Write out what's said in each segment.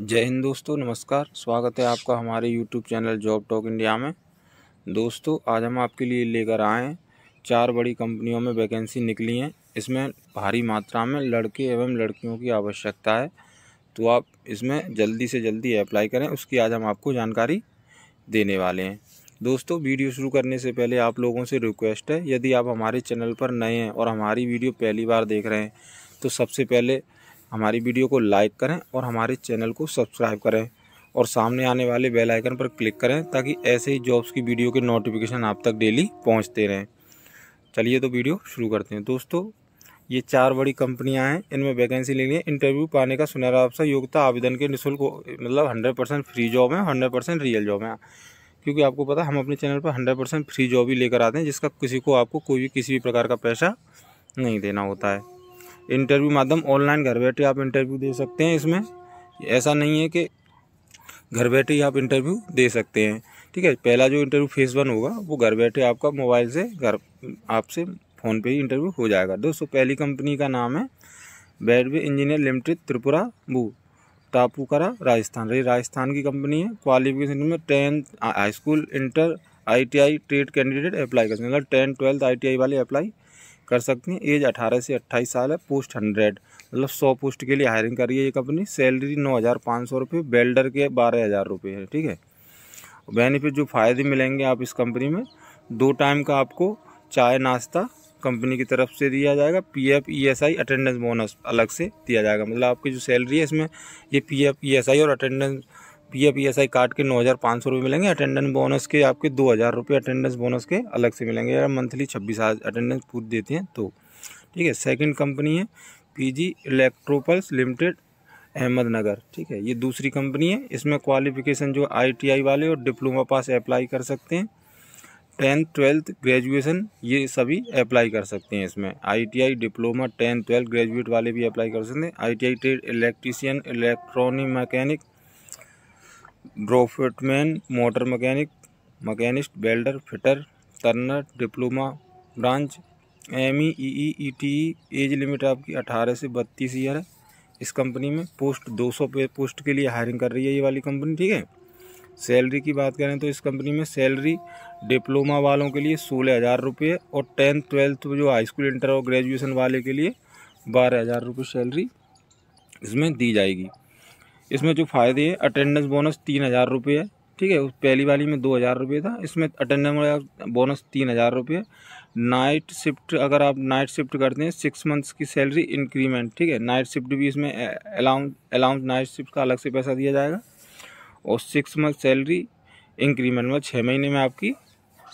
जय हिंद दोस्तों नमस्कार स्वागत है आपका हमारे YouTube channel job talk India में दोस्तों आज हम आपके लिए लेकर आए हैं चार बड़ी कंपनियों में वैकेंसी निकली हैं इसमें भारी मात्रा में लड़के एवं लड़कियों की आवश्यकता है तो आप इसमें जल्दी से जल्दी अप्लाई करें उसकी आज हम आपको जानकारी देने वाले हैं दोस्तों वीडियो शुरू करने से पहले आप लोगों से रिक्वेस्ट है यदि आप हमारे चैनल पर नए हैं और हमारी वीडियो पहली बार देख रहे हैं तो सबसे पहले हमारी वीडियो को लाइक करें और हमारे चैनल को सब्सक्राइब करें और सामने आने वाले बेल आइकन पर क्लिक करें ताकि ऐसे ही जॉब्स की वीडियो के नोटिफिकेशन आप तक डेली पहुंचते रहें चलिए तो वीडियो शुरू करते हैं दोस्तों ये चार बड़ी कंपनियां हैं इनमें वैकेंसी लेनी है इंटरव्यू पाने का सुनहरा अवसर योग्यता आवेदन के निःशुल्क मतलब हंड्रेड परसेंट फ्री जॉब है हंड्रेड परसेंट रियल जॉब है क्योंकि आपको पता हम अपने चैनल पर हंड्रेड परसेंट फ्री जॉब ही लेकर आते हैं जिसका किसी को आपको कोई भी किसी भी प्रकार का पैसा नहीं देना होता है इंटरव्यू माध्यम ऑनलाइन घर बैठे आप इंटरव्यू दे सकते हैं इसमें ऐसा नहीं है कि घर बैठे ही आप इंटरव्यू दे सकते हैं ठीक है पहला जो इंटरव्यू फेस वन होगा वो घर बैठे आपका मोबाइल से घर आपसे फ़ोन पे ही इंटरव्यू हो जाएगा दोस्तों पहली कंपनी का नाम है बैडवे इंजीनियर लिमिटेड त्रिपुरा बू टापूकरा राजस्थान रही राजस्थान की कंपनी है क्वालिफिकेशन में tenth high school inter ITI trade candidate apply कर सकते मतलब टेंथ ट्वेल्थ आईटीआई वाले अप्लाई कर सकती हैं एज 18 से 28 साल है पोस्ट हंड्रेड मतलब 100 पोस्ट के लिए हायरिंग रही है ये कंपनी सैलरी नौ हज़ार पाँच सौ रुपये बेल्डर के बारह हज़ार रुपये है ठीक है बेनिफिट जो फ़ायदे मिलेंगे आप इस कंपनी में दो टाइम का आपको चाय नाश्ता कंपनी की तरफ से दिया जाएगा P F E S I attendance bonus अलग से दिया जाएगा मतलब आपकी जो सैलरी है इसमें ये P F E S I और attendance P A P S I card के नौ हज़ार पाँच सौ रुपये मिलेंगे अटेंडेंस बोनस के आपके दो हज़ार रुपये अटेंडेंस बोनस के अलग से मिलेंगे अगर मंथली छब्बीस अटेंडेंस पूछ देते हैं तो ठीक है सेकंड कंपनी है पीजी इलेक्ट्रोपल्स लिमिटेड अहमदनगर ठीक है ये दूसरी कंपनी है इसमें क्वालिफिकेशन जो आई वाले और डिप्लोमा पास अप्लाई कर सकते हैं टेंथ ट्वेल्थ ग्रेजुएसन ये सभी अप्लाई कर सकते हैं इसमें ITI diploma tenth twelfth graduate वाले भी अप्लाई कर सकते हैं ITI trade electrician electronic mechanic draftsman motor mechanic machinist welder fitter turner diploma branch M E E E T E age limit आपकी अठारह से बत्तीस ईयर है इस कंपनी में पोस्ट 200 पे पोस्ट के लिए हायरिंग कर रही है ये वाली कंपनी ठीक है सैलरी की बात करें तो इस कंपनी में सैलरी डिप्लोमा वालों के लिए सोलह हज़ार रुपये और टेंथ ट्वेल्थ जो हाई स्कूल इंटर और ग्रेजुएशन वाले के लिए बारह हज़ार रुपये सैलरी इसमें दी जाएगी इसमें जो फ़ायदे है अटेंडेंस बोनस तीन हज़ार रुपये है ठीक है पहली वाली में दो हज़ार रुपये था इसमें अटेंडेंस बोनस तीन हज़ार रुपये नाइट शिफ्ट अगर आप नाइट शिफ्ट करते हैं सिक्स मंथ्स की सैलरी इंक्रीमेंट ठीक है नाइट शिफ्ट भी इसमें अलाउंस अलाउंस नाइट शिफ्ट का अलग से पैसा दिया जाएगा और सिक्स मंथ सैलरी इंक्रीमेंट में छः महीने में आपकी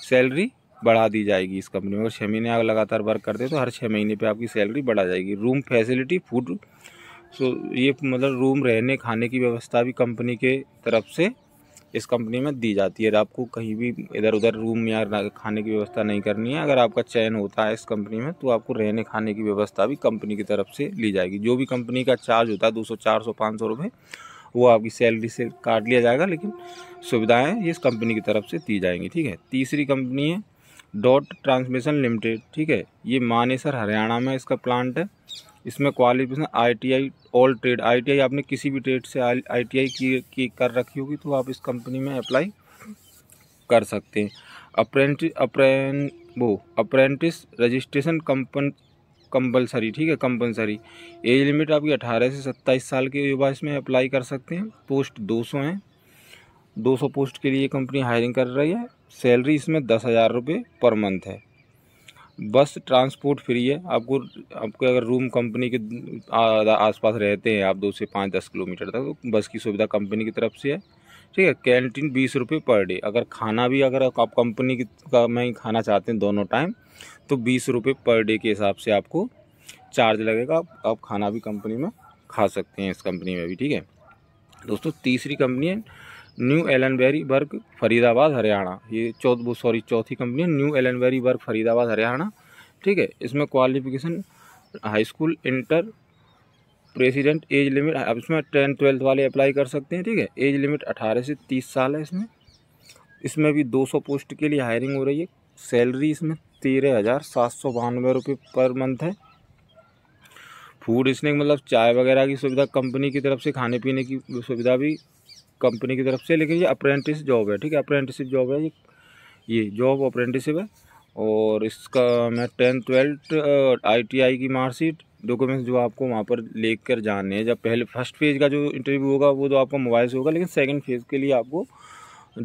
सैलरी बढ़ा दी जाएगी इस कंपनी में अगर छः महीने आप लगातार वर्क करते हैं तो हर छः महीने पे आपकी सैलरी बढ़ा जाएगी रूम फैसिलिटी फूड सो ये मतलब रूम रहने खाने की व्यवस्था भी कंपनी के तरफ से इस कंपनी में दी जाती है आपको कहीं भी इधर उधर रूम या खाने की व्यवस्था नहीं करनी है अगर आपका चयन होता है इस कंपनी में तो आपको रहने खाने की व्यवस्था भी कंपनी की तरफ से ली जाएगी जो भी कंपनी का चार्ज होता है दो सौ चार सौ पाँच सौ रुपये वो आपकी सैलरी से काट लिया जाएगा लेकिन सुविधाएँ इस कंपनी की तरफ से दी जाएंगी ठीक है तीसरी कंपनी है डॉट ट्रांसमिशन लिमिटेड ठीक है ये मानेसर हरियाणा में इसका प्लांट है इसमें qualification ITI all trade ITI आपने किसी भी ट्रेड से आईटीआई की, की कर रखी होगी तो आप इस कंपनी में अप्लाई कर सकते हैं अप्रेंटिस अप्रें वो अप्रेंटिस रजिस्ट्रेशन कंपन कंपलसरी ठीक है कंपलसरी एज लिमिट आपकी अठारह से सत्ताईस साल के युवा इसमें अप्लाई कर सकते हैं पोस्ट दो सौ हैं दो सौ पोस्ट के लिए कंपनी हायरिंग कर रही है सैलरी इसमें दस हज़ार रुपये पर मंथ है बस ट्रांसपोर्ट फ्री है आपको आपके अगर रूम कंपनी के आसपास रहते हैं आप दो से पाँच दस किलोमीटर तक तो बस की सुविधा कंपनी की तरफ से है ठीक है कैंटीन बीस रुपये पर डे अगर खाना भी अगर आप कंपनी की का में खाना चाहते हैं दोनों टाइम तो बीस रुपये पर डे के हिसाब से आपको चार्ज लगेगा आप, आप खाना भी कंपनी में खा सकते हैं इस कंपनी में भी ठीक है दोस्तों तीसरी कंपनी है new Allenberry works Faridabad Haryana ये चौथ सॉरी चौथी कंपनी है new Allenberry works Faridabad Haryana ठीक है इसमें qualification high school inter president age limit अब इसमें टेंथ ट्वेल्थ वाले अप्लाई कर सकते हैं ठीक है एज लिमिट अठारह से तीस साल है इसमें इसमें भी दो सौ पोस्ट के लिए हायरिंग हो रही है सैलरी इसमें तेरह हज़ार सात सौ बानवे रुपये पर मंथ है फूड स्नैक मतलब चाय वगैरह की सुविधा कंपनी की तरफ से खाने पीने की सुविधा भी कंपनी की तरफ से लेकिन ये अप्रेंटिस जॉब है ठीक है अप्रेंटिस जॉब है ये ये जॉब अप्रेंटिसिप है और इसका मैं टेंथ ट्वेल्थ आईटीआई की मार्कशीट डॉक्यूमेंट्स जो आपको वहाँ पर लेकर जाने हैं जब पहले फर्स्ट फेज़ का जो इंटरव्यू होगा वो तो आपको मोबाइल से होगा लेकिन सेकंड फेज़ के लिए आपको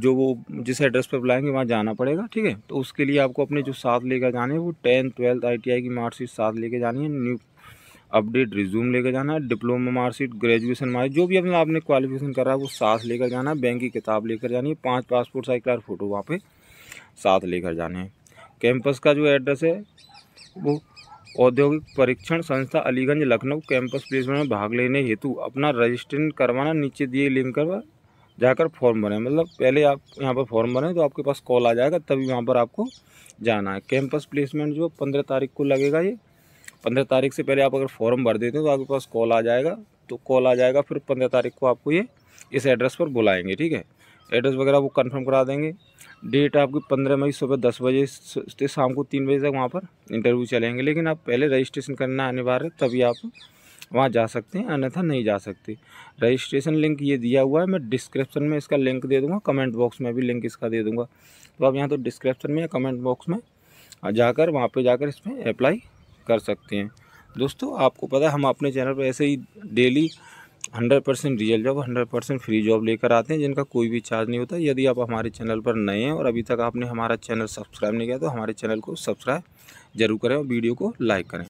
जो वो जिस एड्रेस पर बुलाएंगे वहाँ जाना पड़ेगा ठीक है तो उसके लिए आपको अपने जो साथ लेकर जाने हैं वो टेंथ ट्वेल्थ आई की मार्कशीट साथ लेकर जानी है न्यू अपडेट रिज्यूम लेकर जाना है डिप्लोमा मार्कशीट ग्रेजुएशन मार्क जो भी अपना आपने क्वालिफिकेशन करा है वो साथ लेकर जाना है बैंक की किताब लेकर जानी है पाँच पासपोर्ट साइज का फ़ोटो वहाँ पे साथ लेकर जाने हैं कैंपस का जो एड्रेस है वो औद्योगिक परीक्षण संस्था अलीगंज लखनऊ कैंपस प्लेसमेंट में भाग लेने हेतु अपना रजिस्ट्रेशन करवाना नीचे दिए लिंक पर जाकर फॉर्म भरें मतलब पहले आप यहाँ पर फॉर्म भरें तो आपके पास कॉल आ जाएगा तभी वहाँ पर आपको जाना है कैंपस प्लेसमेंट जो पंद्रह तारीख को लगेगा ये पंद्रह तारीख से पहले आप अगर फॉर्म भर देते हैं तो आपके पास कॉल आ जाएगा तो कॉल आ जाएगा फिर पंद्रह तारीख को आपको ये इस एड्रेस पर बुलाएंगे ठीक है एड्रेस वगैरह वो कंफर्म करा देंगे डेट आपकी पंद्रह मई सुबह दस बजे से शाम को तीन बजे तक वहाँ पर इंटरव्यू चलेंगे लेकिन आप पहले रजिस्ट्रेशन करना अनिवार्य तभी आप वहाँ जा सकते हैं अन्यथा नहीं जा सकते रजिस्ट्रेशन लिंक ये दिया हुआ है मैं डिस्क्रिप्शन में इसका लिंक दे दूँगा कमेंट बॉक्स में भी लिंक इसका दे दूँगा तो आप यहाँ तो डिस्क्रिप्शन में या कमेंट बॉक्स में जाकर वहाँ पर जाकर इसमें अप्लाई कर सकते हैं दोस्तों आपको पता है हम अपने चैनल पर ऐसे ही daily hundred percent real job hundred percent free job लेकर आते हैं जिनका कोई भी चार्ज नहीं होता यदि आप हमारे चैनल पर नए हैं और अभी तक आपने हमारा चैनल सब्सक्राइब नहीं किया तो हमारे चैनल को सब्सक्राइब जरूर करें और वीडियो को लाइक करें